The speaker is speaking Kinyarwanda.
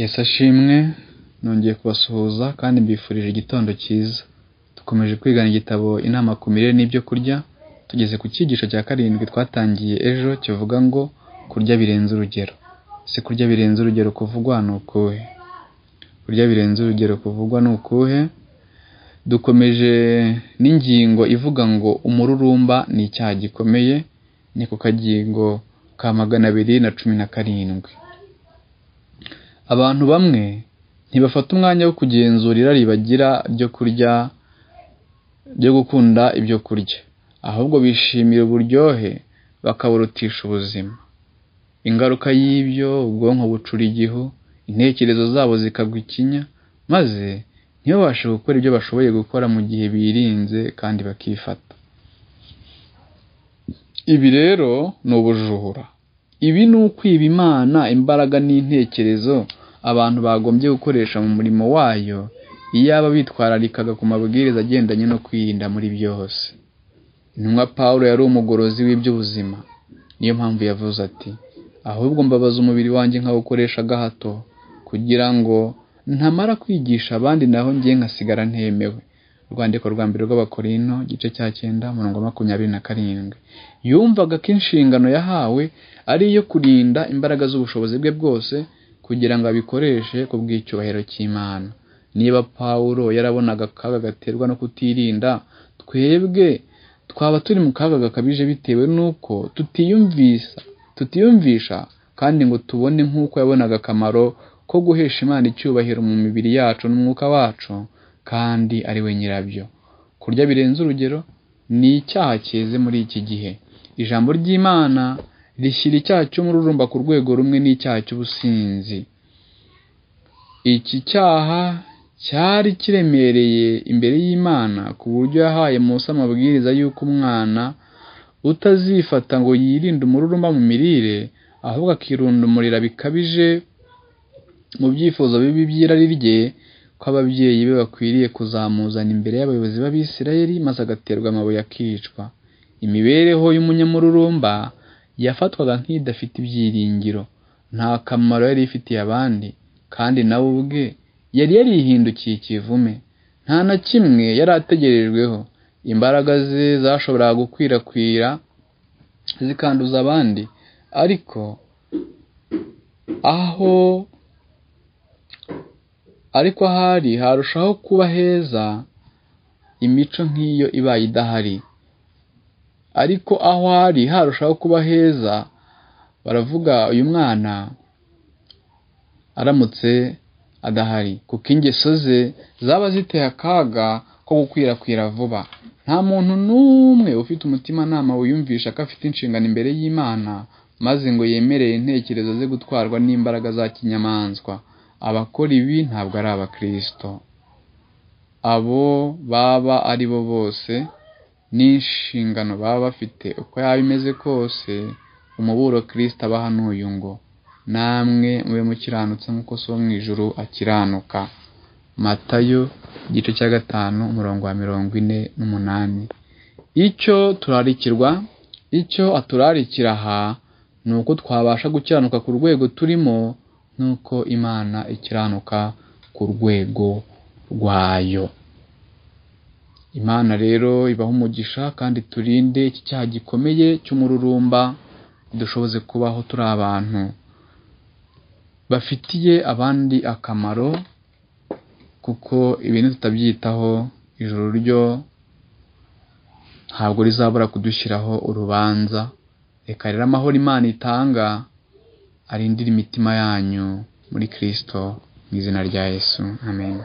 yesu ashimwe nongeye kubasuhuza kandi mbifurije igitondo cyiza dukomeje kwigana igitabo inama ku mirire n'ibyo kurya tugeze ku cyigisho cya karindwi twatangiye ejo kivuga ngo kurya birenze urugero si kurya birenze urugero kuvugwa ni ukuhe kurya birenze urugero kuvugwa ni ukuhe dukomeje n'ingingo ivuga ngo umururumba ni icyaha gikomeye ni ku kagingo ka magana abiri na cumi na karindwi abantu bamwe ntibafata umwanya wo kugenzura irari bagira ryo kurya byo gukunda ibyo kurya ahubwo bishimira uburyohe bakaburutisha ubuzima ingaruka y'ibyo ubwonko bucura igihu intekerezo zabo zikagwa ikinya maze ntibabashe gukora ibyo bashoboye gukora mu gihe birinze kandi bakifata ibi rero ni ubujura ibi ni ukwiba imana imbaraga n'intekerezo abantu bagombye gukoresha mu murimo wayo iyaba bitwararikaga ku mabwiriza agendanye no kwirinda muri byose intumwa Pawulo yari umugorozi w'iby'ubuzima niyo mpamvu yavuze ati ahubwo mbabaza umubiri wanjye nkawukoresha gahato kugira ngo ntamara kwigisha abandi naho ngiye nkasigara ntemewe urwandiko rwa mbere rw'abakorino igice cya cyenda umurongo makumyabiri na karindwi yumvaga ko inshingano yahawe ari iyo kurinda imbaraga z'ubushobozi bwe bwose kugira ngo abikoreshe ku bw'icyubahiro cy'Imana. Niba Pawulo yarabonaga akaga gaterwa no kutirinda, twebwe twaba turi mu kaga gakabije bitewe n'uko tutiyumvisa tutiyumvisha kandi ngo tubone nk'uko yabonaga akamaro ko guhesha Imana icyubahiro mu mibiri yacu n'umwuka wacu kandi ari we nyirabyo. Kurya birenze urugero ni icyaha cyeze muri iki gihe. Ijambo ry'Imana rishyira icyaha cy'umururumba ku rwego rumwe n'icyaha cy'ubusinzi iki cyaha cyari kiremereye imbere y'imana ku buryo yahaye munsi amabwiriza y'uko umwana utazifata ngo yirinde umururumba mu mirire ahubwo akirundumurira bikabije mu byifuzo bibi by'irari rye ko ababyeyi be bakwiriye kuzamuzana imbere y'abayobozi b'abisirayeli maze agaterwa amabuye akicwa imibereho y'umunyamururumba yafatwaga nk'idafite ibyiringiro nta kamaro yari ifitiye abandi kandi nawe ubwe yari yarihindukiye ikivume nta na kimwe yari ategerejweho imbaraga ze zashoboraga gukwirakwira zikanduza abandi ariko aho ariko ahari harushaho kuba heza imico nk'iyo ibaye idahari ariko aho ari harushaho kuba heza baravuga uyu mwana aramutse adahari kuko ingeso ze zaba ziteye akaga ko gukwirakwira vuba nta muntu n'umwe ufite umutimanama wiyumvisha ko afite inshingano imbere y'imana maze ngo yemerere intekerezo ze gutwarwa n'imbaraga za kinyamaswa abakora ibi ntabwo ari abakristo abo baba ari bo bose n'inshingano baba bafite uko yaba imeze kose umuburo kirisita abahanuye ngo namwe mube mukiranutse nk'uko so wo mu ijuru akiranuka matayo igice cya gatanu umurongo wa mirongo ine n'umunani icyo turarikirwa icyo aturarikira aha ni uko twabasha gukiranuka ku rwego turimo n'uko imana ikiranuka ku rwego rwayo imana rero ibaho umugisha kandi turinde iki cyaha gikomeye cy'umururumba dushoboze kubaho turi abantu bafitiye abandi akamaro kuko ibintu tutabyitaho ijoro ryo ntabwo rizabura kudushyiraho urubanza reka rero amahoro imana itanga arindire imitima yanyu muri kirisito mu izina rya yesu amen